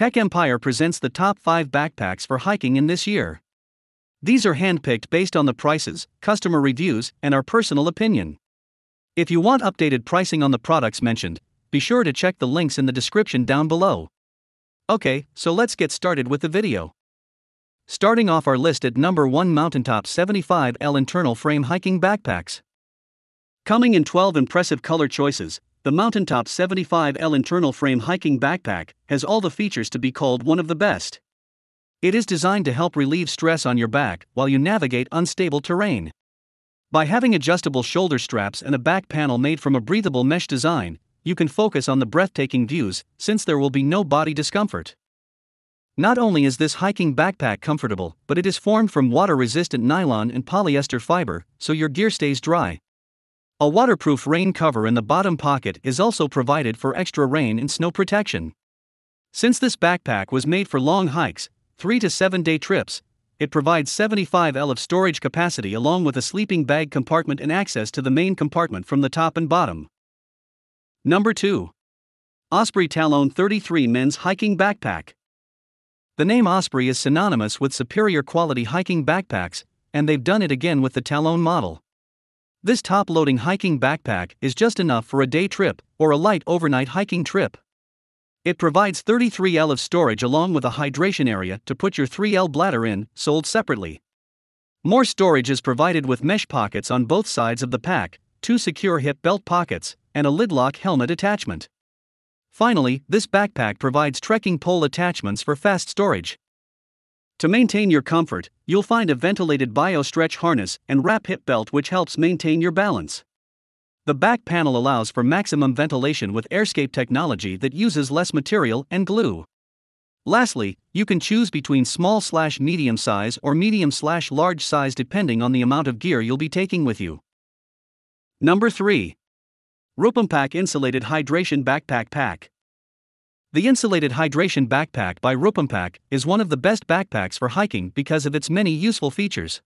Tech Empire presents the top 5 backpacks for hiking in this year. These are handpicked based on the prices, customer reviews, and our personal opinion. If you want updated pricing on the products mentioned, be sure to check the links in the description down below. Okay, so let's get started with the video. Starting off our list at number 1 Mountaintop 75L Internal Frame Hiking Backpacks. Coming in 12 impressive color choices, the Mountaintop 75L internal frame hiking backpack has all the features to be called one of the best. It is designed to help relieve stress on your back while you navigate unstable terrain. By having adjustable shoulder straps and a back panel made from a breathable mesh design, you can focus on the breathtaking views since there will be no body discomfort. Not only is this hiking backpack comfortable, but it is formed from water resistant nylon and polyester fiber, so your gear stays dry. A waterproof rain cover in the bottom pocket is also provided for extra rain and snow protection. Since this backpack was made for long hikes, 3 to 7 day trips, it provides 75L of storage capacity along with a sleeping bag compartment and access to the main compartment from the top and bottom. Number 2. Osprey Talon 33 Men's Hiking Backpack. The name Osprey is synonymous with superior quality hiking backpacks, and they've done it again with the Talon model. This top loading hiking backpack is just enough for a day trip or a light overnight hiking trip. It provides 33L of storage along with a hydration area to put your 3L bladder in, sold separately. More storage is provided with mesh pockets on both sides of the pack, two secure hip belt pockets, and a lidlock helmet attachment. Finally, this backpack provides trekking pole attachments for fast storage. To maintain your comfort, you'll find a ventilated BioStretch harness and wrap hip belt which helps maintain your balance. The back panel allows for maximum ventilation with airscape technology that uses less material and glue. Lastly, you can choose between small slash medium size or medium slash large size depending on the amount of gear you'll be taking with you. Number 3. Rupampack Insulated Hydration Backpack Pack. The Insulated Hydration Backpack by Rupampack is one of the best backpacks for hiking because of its many useful features.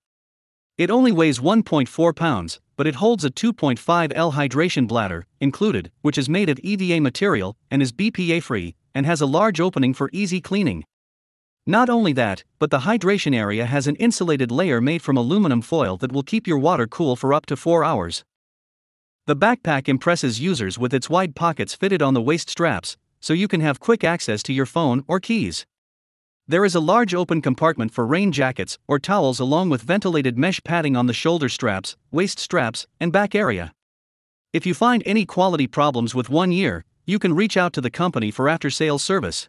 It only weighs 1.4 pounds, but it holds a 2.5L hydration bladder, included, which is made of EVA material and is BPA free, and has a large opening for easy cleaning. Not only that, but the hydration area has an insulated layer made from aluminum foil that will keep your water cool for up to 4 hours. The backpack impresses users with its wide pockets fitted on the waist straps, so you can have quick access to your phone or keys. There is a large open compartment for rain jackets or towels, along with ventilated mesh padding on the shoulder straps, waist straps, and back area. If you find any quality problems with one year, you can reach out to the company for after sales service.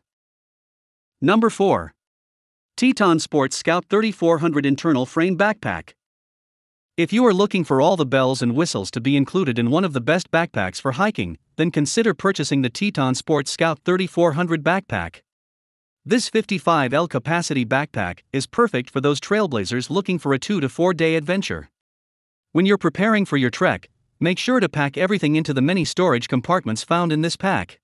Number 4. Teton Sports Scout 3400 Internal Frame Backpack. If you are looking for all the bells and whistles to be included in one of the best backpacks for hiking, then consider purchasing the Teton Sports Scout 3400 backpack. This 55L capacity backpack is perfect for those trailblazers looking for a 2 to 4 day adventure. When you're preparing for your trek, make sure to pack everything into the many storage compartments found in this pack.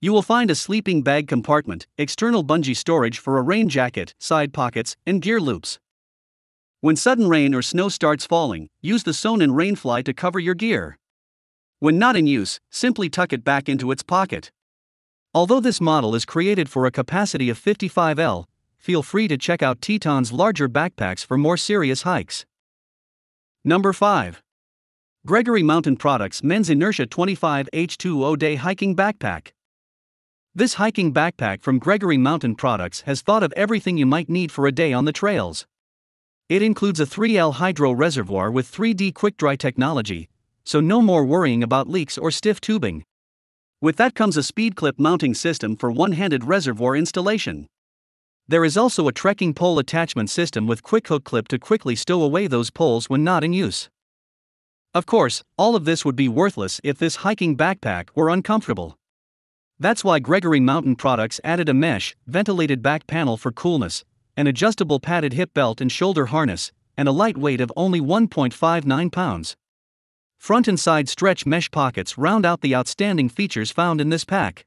You will find a sleeping bag compartment, external bungee storage for a rain jacket, side pockets, and gear loops. When sudden rain or snow starts falling, use the Sonin Rainfly to cover your gear. When not in use, simply tuck it back into its pocket. Although this model is created for a capacity of 55L, feel free to check out Teton's larger backpacks for more serious hikes. Number 5. Gregory Mountain Products Men's Inertia 25 H2O Day Hiking Backpack. This hiking backpack from Gregory Mountain Products has thought of everything you might need for a day on the trails. It includes a 3L hydro reservoir with 3D quick dry technology, so no more worrying about leaks or stiff tubing. With that comes a speed clip mounting system for one handed reservoir installation. There is also a trekking pole attachment system with quick hook clip to quickly stow away those poles when not in use. Of course, all of this would be worthless if this hiking backpack were uncomfortable. That's why Gregory Mountain Products added a mesh, ventilated back panel for coolness, an adjustable padded hip belt and shoulder harness, and a light weight of only 1.59 pounds. Front and side stretch mesh pockets round out the outstanding features found in this pack.